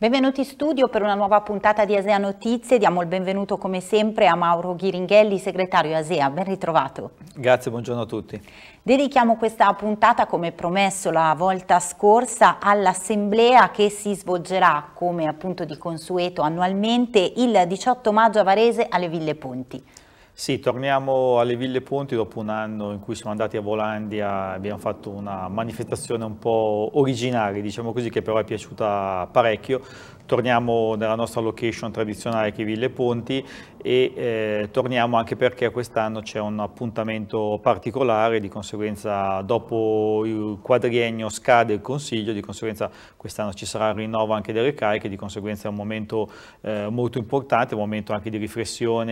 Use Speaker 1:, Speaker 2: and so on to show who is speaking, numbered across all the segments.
Speaker 1: Benvenuti in studio per una nuova puntata di ASEA Notizie. Diamo il benvenuto come sempre a Mauro Ghiringhelli, segretario ASEA. Ben ritrovato.
Speaker 2: Grazie, buongiorno a tutti.
Speaker 1: Dedichiamo questa puntata, come promesso la volta scorsa, all'assemblea che si svolgerà, come appunto di consueto annualmente, il 18 maggio a Varese alle Ville Ponti.
Speaker 2: Sì, torniamo alle Ville Ponti dopo un anno in cui siamo andati a Volandia, abbiamo fatto una manifestazione un po' originale, diciamo così, che però è piaciuta parecchio. Torniamo nella nostra location tradizionale che è Ville Ponti e eh, torniamo anche perché quest'anno c'è un appuntamento particolare, di conseguenza dopo il quadriennio scade il Consiglio, di conseguenza quest'anno ci sarà il rinnovo anche delle cariche, di conseguenza è un momento eh, molto importante, un momento anche di riflessione,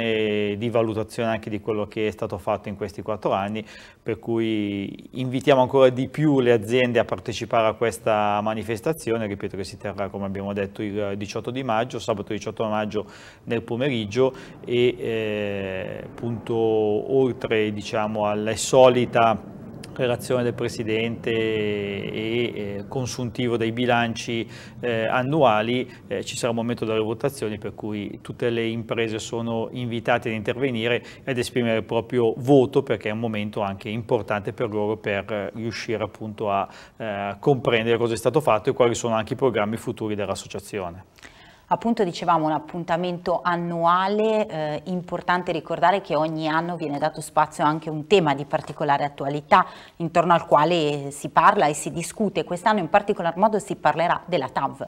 Speaker 2: e di valutazione realizzazione anche di quello che è stato fatto in questi quattro anni, per cui invitiamo ancora di più le aziende a partecipare a questa manifestazione, ripeto che si terrà come abbiamo detto il 18 di maggio, sabato 18 maggio nel pomeriggio e eh, appunto oltre diciamo alla solita relazione del Presidente e eh, consuntivo dei bilanci eh, annuali, eh, ci sarà un momento delle votazioni per cui tutte le imprese sono invitate ad intervenire ed esprimere il proprio voto perché è un momento anche importante per loro per riuscire appunto a comprendere cosa è stato fatto e quali sono anche i programmi futuri dell'associazione.
Speaker 1: Appunto dicevamo un appuntamento annuale, eh, importante ricordare che ogni anno viene dato spazio anche a un tema di particolare attualità intorno al quale si parla e si discute. Quest'anno in particolar modo si parlerà della TAV.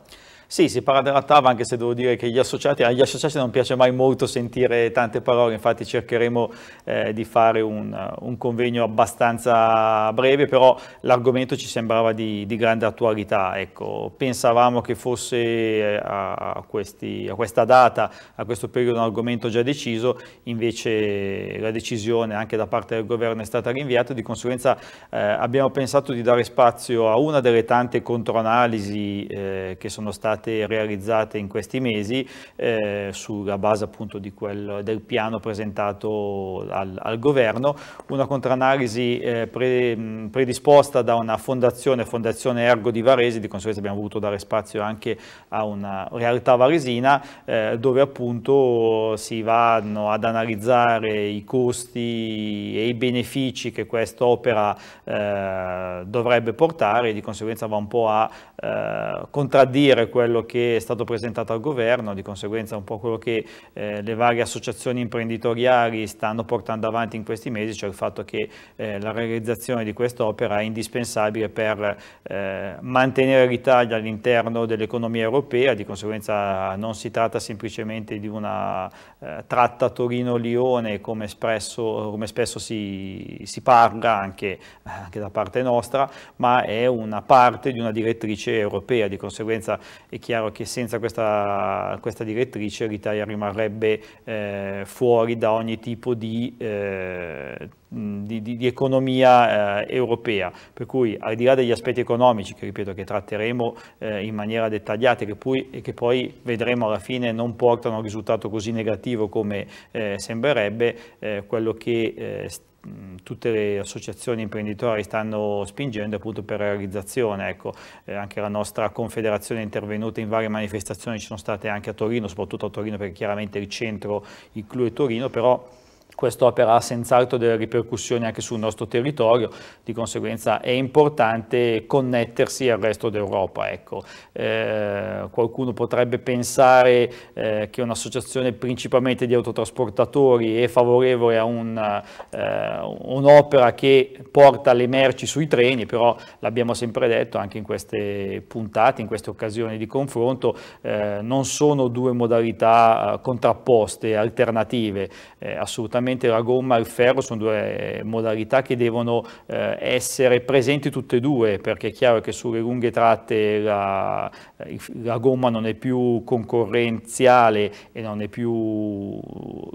Speaker 2: Sì, si parla della TAV anche se devo dire che agli associati, agli associati non piace mai molto sentire tante parole, infatti cercheremo eh, di fare un, un, convegno abbastanza breve, però l'argomento ci sembrava di, di grande attualità. Ecco, pensavamo che fosse eh, a, questi, a, questa data, a questo periodo un argomento già deciso, invece la decisione anche da parte del governo è stata rinviata, di conseguenza eh, abbiamo pensato di dare spazio a una delle tante controanalisi eh, che sono state state realizzate in questi mesi eh, sulla base appunto di quel, del piano presentato al, al governo, una contranalisi eh, pre, predisposta da una fondazione, Fondazione Ergo di Varese, di conseguenza abbiamo voluto dare spazio anche a una realtà varesina eh, dove appunto si vanno ad analizzare i costi e i benefici che quest'opera eh, dovrebbe portare e di conseguenza va un po' a eh, contraddire quello quello che è stato presentato al governo, di conseguenza un po' quello che eh, le varie associazioni imprenditoriali stanno portando avanti in questi mesi, cioè il fatto che eh, la realizzazione di quest'opera è indispensabile per eh, mantenere l'Italia all'interno dell'economia europea, di conseguenza non si tratta semplicemente di una eh, tratta Torino-Lione come, espresso, come spesso si, si parla anche, anche da parte nostra, ma è una parte di una direttrice europea, di conseguenza è chiaro che senza questa, questa direttrice l'Italia rimarrebbe eh, fuori da ogni tipo di, eh, di, di, di economia eh, europea, per cui al di là degli aspetti economici che ripeto che tratteremo eh, in maniera dettagliata che poi, e che poi vedremo alla fine non portano a un risultato così negativo come eh, sembrerebbe, eh, quello che eh, Mm, tutte le associazioni imprenditori stanno spingendo appunto per la realizzazione, ecco, eh, anche la nostra confederazione è intervenuta in varie manifestazioni, ci sono state anche a Torino, soprattutto a Torino perché chiaramente il centro include Torino, però quest'opera ha senz'altro delle ripercussioni anche sul nostro territorio, di conseguenza è importante connettersi al resto d'Europa. Ecco. Eh, qualcuno potrebbe pensare eh, che un'associazione principalmente di autotrasportatori è favorevole a eh, un'opera eh, un che porta le merci sui treni, però l'abbiamo sempre detto anche in queste puntate, in queste occasioni di confronto, eh, non sono due modalità eh, contrapposte, alternative, assolutamente certamente la gomma e il ferro sono due modalità che devono eh, essere presenti tutte e due, perché è chiaro che sulle lunghe tratte la, la gomma non è più concorrenziale e non è più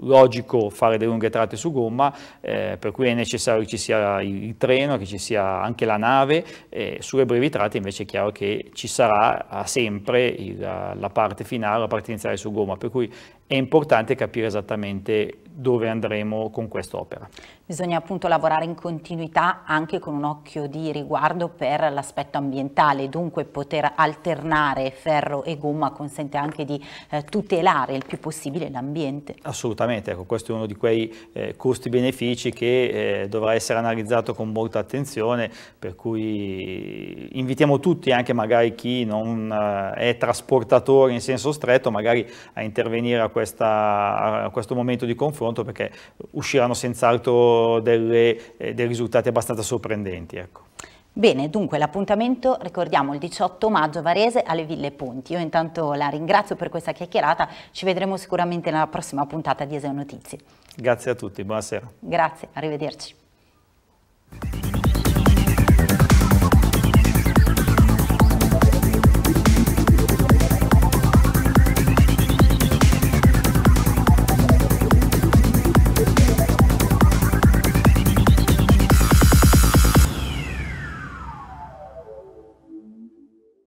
Speaker 2: logico fare delle lunghe tratte su gomma, eh, per cui è necessario che ci sia il treno, che ci sia anche la nave, eh, sulle brevi tratte invece è chiaro che ci sarà sempre il, la parte finale, la parte iniziale su gomma, per cui è importante capire esattamente dove andremo con quest'opera.
Speaker 1: Bisogna appunto lavorare in continuità anche con un occhio di riguardo per l'aspetto ambientale, dunque poter alternare ferro e gomma consente anche di eh, tutelare il più possibile l'ambiente.
Speaker 2: Assolutamente, ecco, questo è uno di quei eh, costi-benefici che eh, dovrà essere analizzato con molta attenzione, per cui invitiamo tutti, anche magari chi non eh, è trasportatore in senso stretto, magari a intervenire a, questa, a questo momento di confronto sconto perché usciranno senz'altro eh, dei risultati abbastanza sorprendenti. Ecco.
Speaker 1: Bene, dunque l'appuntamento ricordiamo il 18 maggio a Varese alle Ville Ponti. Io intanto la ringrazio per questa chiacchierata, ci vedremo sicuramente nella prossima puntata di Eseo Notizie.
Speaker 2: Grazie a tutti, buonasera.
Speaker 1: Grazie, arrivederci.